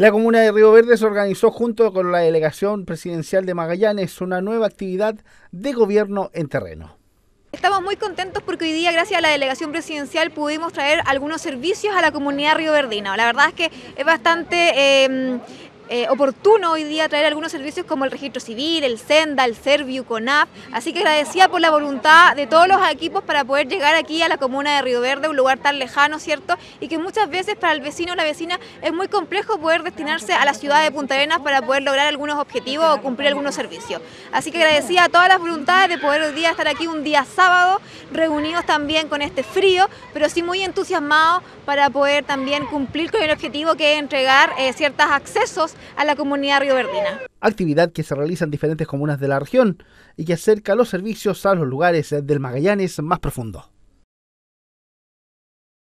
la comuna de Río Verde se organizó junto con la delegación presidencial de Magallanes una nueva actividad de gobierno en terreno. Estamos muy contentos porque hoy día, gracias a la delegación presidencial, pudimos traer algunos servicios a la comunidad rioverdina. La verdad es que es bastante eh, eh, oportuno hoy día traer algunos servicios como el registro civil, el Senda, el Serviu, CONAF. Así que agradecía por la voluntad de todos los equipos para poder llegar aquí a la comuna de Río Verde, un lugar tan lejano, ¿cierto? Y que muchas veces para el vecino o la vecina es muy complejo poder destinarse a la ciudad de Punta Arenas para poder lograr algunos objetivos o cumplir algunos servicios. Así que agradecía a todas las voluntades de poder hoy día estar aquí un día sábado, reunidos también con este frío, pero sí muy entusiasmados para poder también cumplir con el objetivo que es entregar eh, ciertos accesos a la comunidad rioverdina. Actividad que se realiza en diferentes comunas de la región y que acerca los servicios a los lugares del Magallanes más profundo.